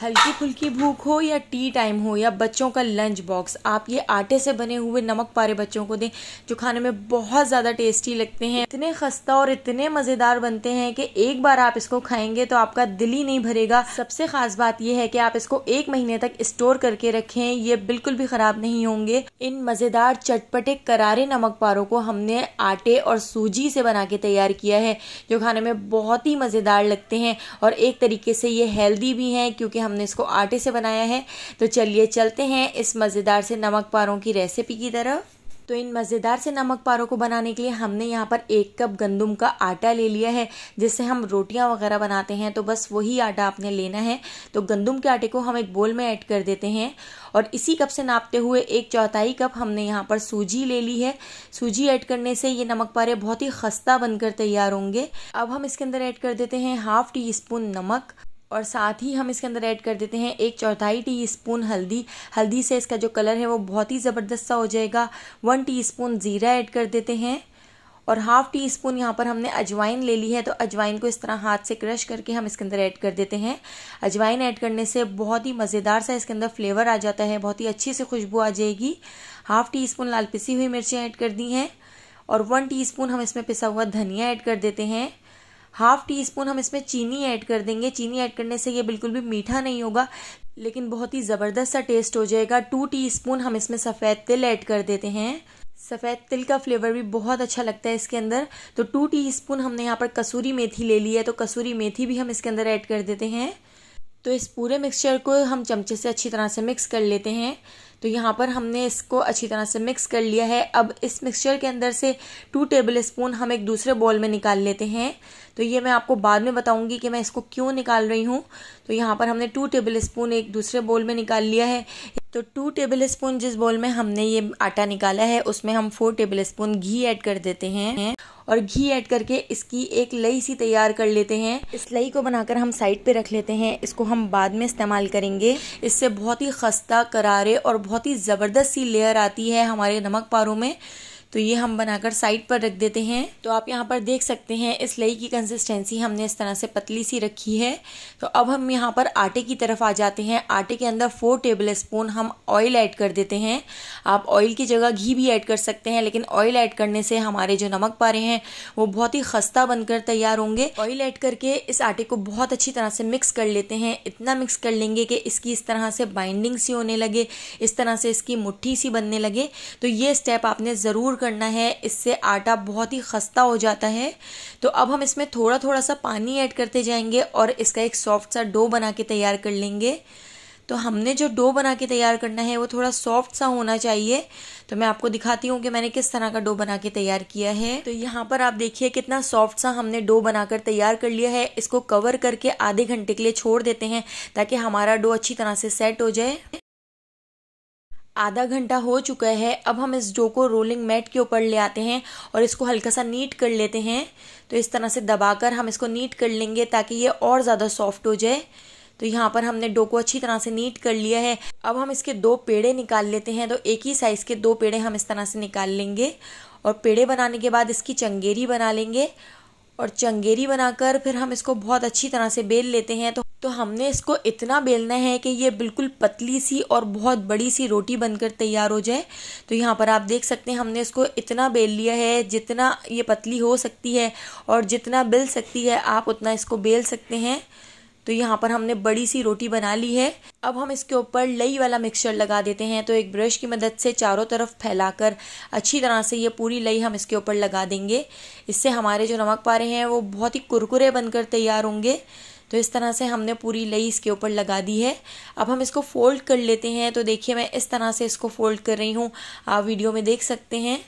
हल्की फुल्की भूख हो या टी टाइम हो या बच्चों का लंच बॉक्स आप ये आटे से बने हुए नमक पारे बच्चों को दें जो खाने में बहुत ज़्यादा टेस्टी लगते हैं इतने खस्ता और इतने मज़ेदार बनते हैं कि एक बार आप इसको खाएंगे तो आपका दिल ही नहीं भरेगा सबसे ख़ास बात यह है कि आप इसको एक महीने तक स्टोर करके रखें ये बिल्कुल भी ख़राब नहीं होंगे इन मज़ेदार चटपटे करारे नमक पारों को हमने आटे और सूजी से बना के तैयार किया है जो खाने में बहुत ही मज़ेदार लगते हैं और एक तरीके से ये हेल्दी भी हैं क्योंकि हमने इसको आटे से बनाया है तो चलिए चलते हैं इस मज़ेदार से नमक पारों की रेसिपी की तरफ तो इन मज़ेदार से नमक पारों को बनाने के लिए हमने यहाँ पर एक कप गंदम का आटा ले लिया है जिससे हम रोटियाँ वगैरह बनाते हैं तो बस वही आटा आपने लेना है तो गंदम के आटे को हम एक बोल में ऐड कर देते हैं और इसी कप से नापते हुए एक चौथाई कप हमने यहाँ पर सूजी ले ली है सूजी ऐड करने से ये नमक पारे बहुत ही खस्ता बनकर तैयार होंगे अब हम इसके अंदर ऐड कर देते हैं हाफ टी स्पून नमक और साथ ही हम इसके अंदर ऐड कर देते हैं एक चौथाई टी स्पून हल्दी हल्दी से इसका जो कलर है वो बहुत ही ज़बरदस्त सा हो जाएगा वन टी स्पून ज़ीरा ऐड कर देते हैं और हाफ टी स्पून यहाँ पर हमने अजवाइन ले ली है तो अजवाइन को इस तरह हाथ से क्रश करके हम इसके अंदर ऐड कर देते हैं अजवाइन ऐड करने से बहुत ही मज़ेदार सा इसके अंदर फ्लेवर आ जाता है बहुत ही अच्छी से खुशबू आ जाएगी हाफ टी स्पून लाल पिसी हुई मिर्चें ऐड कर दी हैं और वन टी स्पून हम इसमें पिसा हुआ धनिया ऐड कर देते हैं हाफ टी स्पून हम इसमें चीनी ऐड कर देंगे चीनी ऐड करने से ये बिल्कुल भी मीठा नहीं होगा लेकिन बहुत ही ज़बरदस्त सा टेस्ट हो जाएगा टू स्पून हम इसमें सफ़ेद तिल ऐड कर देते हैं सफ़ेद तिल का फ्लेवर भी बहुत अच्छा लगता है इसके अंदर तो टू टीस्पून हमने यहाँ पर कसूरी मेथी ले ली है तो कसूरी मेथी भी हम इसके अंदर ऐड कर देते हैं तो इस पूरे मिक्सचर को हम चमचे से अच्छी तरह से मिक्स कर लेते हैं तो यहाँ पर हमने इसको अच्छी तरह से मिक्स कर लिया है अब इस मिक्सचर के अंदर से टू टेबल स्पून हम एक दूसरे बॉल में निकाल लेते हैं तो ये मैं आपको बाद में बताऊंगी कि मैं इसको क्यों निकाल रही हूँ तो यहाँ पर हमने टू टेबल स्पून एक दूसरे बॉल में निकाल लिया है तो टू टेबल स्पून जिस बॉल में हमने ये आटा निकाला है उसमें हम फोर टेबल स्पून घी ऐड कर देते हैं और घी ऐड करके इसकी एक लई सी तैयार कर लेते हैं इस लई को बनाकर हम साइड पे रख लेते हैं इसको हम बाद में इस्तेमाल करेंगे इससे बहुत ही खस्ता करारे और बहुत ही ज़बरदस्त सी लेयर आती है हमारे नमक पारों में तो ये हम बनाकर साइड पर रख देते हैं तो आप यहाँ पर देख सकते हैं इस लई की कंसिस्टेंसी हमने इस तरह से पतली सी रखी है तो अब हम यहाँ पर आटे की तरफ आ जाते हैं आटे के अंदर फोर टेबल स्पून हम ऑयल ऐड कर देते हैं आप ऑयल की जगह घी भी ऐड कर सकते हैं लेकिन ऑयल ऐड करने से हमारे जो नमक पारे हैं वो बहुत ही खस्ता बनकर तैयार होंगे ऑयल ऐड करके इस आटे को बहुत अच्छी तरह से मिक्स कर लेते हैं इतना मिक्स कर लेंगे कि इसकी इस तरह से बाइंडिंग सी होने लगे इस तरह से इसकी मुट्ठी सी बनने लगे तो ये स्टेप आपने ज़रूर ज़रूर करना है इससे आटा बहुत ही खस्ता हो जाता है तो अब हम इसमें थोड़ा थोड़ा सा पानी ऐड करते जाएंगे और इसका एक सॉफ्ट सा डो बना के तैयार कर लेंगे तो हमने जो डो बना के तैयार करना है वो थोड़ा सॉफ्ट सा होना चाहिए तो मैं आपको दिखाती हूँ कि मैंने किस तरह का डो बना के तैयार किया है तो यहाँ पर आप देखिए कितना सॉफ्ट सा हमने डो बनाकर तैयार कर लिया है इसको कवर करके आधे घंटे के लिए छोड़ देते हैं ताकि हमारा डो अच्छी तरह से सेट हो जाए आधा घंटा हो चुका है अब हम इस डो को रोलिंग मैट के ऊपर ले आते हैं और इसको हल्का सा नीट कर लेते हैं तो इस तरह से दबाकर हम इसको नीट कर लेंगे ताकि ये और ज़्यादा सॉफ्ट हो जाए तो यहाँ पर हमने डो को अच्छी तरह से नीट कर लिया है अब हम इसके दो पेड़े निकाल लेते हैं तो एक ही साइज़ के दो पेड़े हम इस तरह से निकाल लेंगे और पेड़े बनाने के बाद इसकी चंगेरी बना लेंगे और चंगेरी बनाकर फिर हम इसको बहुत अच्छी तरह से बेल लेते हैं तो तो हमने इसको इतना बेलना है कि ये बिल्कुल पतली सी और बहुत बड़ी सी रोटी बनकर तैयार हो जाए तो यहाँ पर आप देख सकते हैं हमने इसको इतना बेल लिया है जितना ये पतली हो सकती है और जितना बेल सकती है आप उतना इसको बेल सकते हैं तो यहाँ पर हमने बड़ी सी रोटी बना ली है अब हम इसके ऊपर लई वाला मिक्सचर लगा देते हैं तो एक ब्रश की मदद से चारों तरफ फैलाकर अच्छी तरह से ये पूरी लई हम इसके ऊपर लगा देंगे इससे हमारे जो नमक पारे हैं वो बहुत ही कुरकुरे बनकर तैयार होंगे तो इस तरह से हमने पूरी लई इसके ऊपर लगा दी है अब हम इसको फोल्ड कर लेते हैं तो देखिए मैं इस तरह से इसको फोल्ड कर रही हूँ आप वीडियो में देख सकते हैं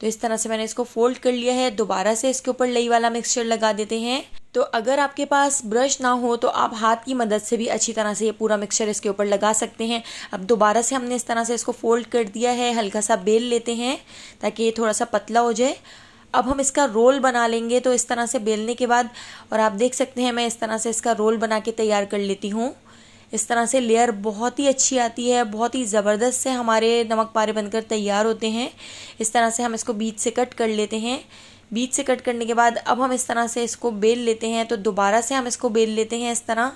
तो इस तरह से मैंने इसको फोल्ड कर लिया है दोबारा से इसके ऊपर लई वाला मिक्सचर लगा देते हैं तो अगर आपके पास ब्रश ना हो तो आप हाथ की मदद से भी अच्छी तरह से ये पूरा मिक्सचर इसके ऊपर लगा सकते हैं अब दोबारा से हमने इस तरह से इसको फोल्ड कर दिया है हल्का सा बेल लेते हैं ताकि ये थोड़ा सा पतला हो जाए अब हम इसका रोल बना लेंगे तो इस तरह से बेलने के बाद और आप देख सकते हैं मैं इस तरह से इसका रोल बना के तैयार कर लेती हूँ इस तरह से लेयर बहुत ही अच्छी आती है बहुत ही ज़बरदस्त से हमारे नमक पारे बनकर तैयार होते हैं इस तरह से हम इसको बीच से कट कर लेते हैं बीच से कट करने के बाद अब हम इस तरह से इसको बेल लेते हैं तो दोबारा से हम इसको बेल लेते हैं इस तरह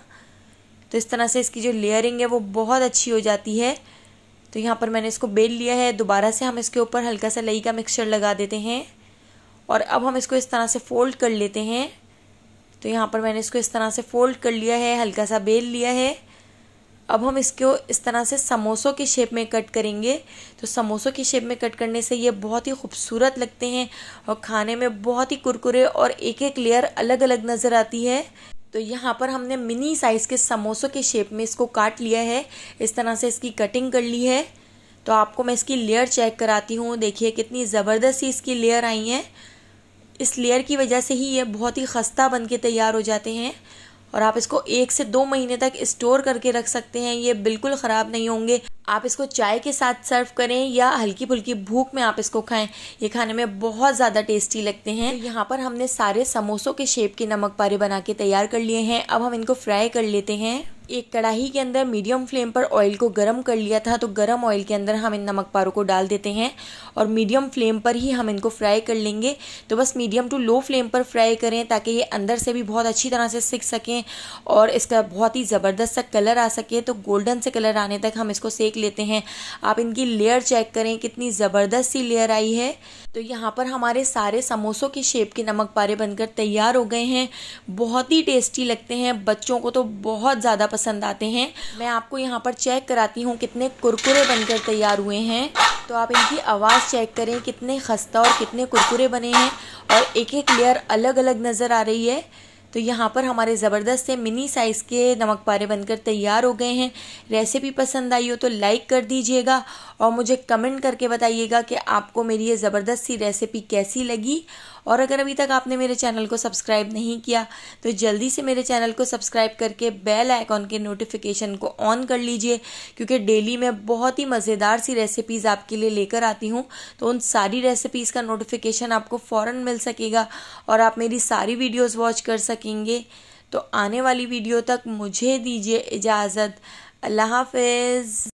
तो इस तरह से इसकी जो लेयरिंग है वो बहुत अच्छी हो जाती है तो यहाँ पर मैंने इसको बेल लिया है दोबारा से हम इसके ऊपर हल्का सा लई का मिक्सचर लगा देते हैं और अब हम इसको इस तरह से फोल्ड कर लेते हैं तो यहाँ पर मैंने इसको इस तरह से फोल्ड कर लिया है हल्का सा बेल लिया है अब हम इसको इस तरह से समोसों की शेप में कट करेंगे तो समोसों की शेप में कट करने से ये बहुत ही खूबसूरत लगते हैं और खाने में बहुत ही कुरकुरे और एक एक लेयर अलग अलग नज़र आती है तो यहाँ पर हमने मिनी साइज़ के समोसों के शेप में इसको काट लिया है इस तरह से इसकी कटिंग कर ली है तो आपको मैं इसकी लेयर चेक कराती हूँ देखिए कितनी ज़बरदस्त इसकी लेयर आई हैं इस लेयर की वजह से ही ये बहुत ही खस्ता बन के तैयार हो जाते हैं और आप इसको एक से दो महीने तक स्टोर करके रख सकते हैं ये बिल्कुल ख़राब नहीं होंगे आप इसको चाय के साथ सर्व करें या हल्की फुल्की भूख में आप इसको खाएं ये खाने में बहुत ज़्यादा टेस्टी लगते हैं तो यहाँ पर हमने सारे समोसों के शेप के नमक पारे बना के तैयार कर लिए हैं अब हम इनको फ्राई कर लेते हैं एक कढ़ाई के अंदर मीडियम फ्लेम पर ऑयल को गर्म कर लिया था तो गर्म ऑयल के अंदर हम इन नमक पारों को डाल देते हैं और मीडियम फ्लेम पर ही हम इनको फ्राई कर लेंगे तो बस मीडियम टू लो फ्लेम पर फ्राई करें ताकि ये अंदर से भी बहुत अच्छी तरह से सिक सकें और इसका बहुत ही ज़बरदस्त सा कलर आ सके तो गोल्डन से कलर आने तक हम इसको सेक लेते हैं आप इनकी लेयर चेक करें कितनी ज़बरदस्त सी लेयर आई है तो यहाँ पर हमारे सारे समोसों के शेप के नमक पारे बनकर तैयार हो गए हैं बहुत ही टेस्टी लगते हैं बच्चों को तो बहुत ज़्यादा पसंद आते हैं मैं आपको यहाँ पर चेक कराती हूँ कितने कुरकुरे बनकर तैयार हुए हैं तो आप इनकी आवाज़ चेक करें कितने खस्ता और कितने कुरकुरे बने हैं और एक एक लेयर अलग अलग नज़र आ रही है तो यहाँ पर हमारे ज़बरदस्त से मिनी साइज़ के नमक पारे बनकर तैयार हो गए हैं रेसिपी पसंद आई हो तो लाइक कर दीजिएगा और मुझे कमेंट करके बताइएगा कि आपको मेरी ये ज़बरदस्त सी रेसिपी कैसी लगी और अगर अभी तक आपने मेरे चैनल को सब्सक्राइब नहीं किया तो जल्दी से मेरे चैनल को सब्सक्राइब करके बेल आइकॉन के नोटिफिकेशन को ऑन कर लीजिए क्योंकि डेली मैं बहुत ही मज़ेदार सी रेसिपीज़ आपके लिए लेकर आती हूँ तो उन सारी रेसिपीज़ का नोटिफिकेशन आपको फ़ौर मिल सकेगा और आप मेरी सारी वीडियोज़ वॉच कर सकेंगे तो आने वाली वीडियो तक मुझे दीजिए इजाज़त अल्लाह हाफिज़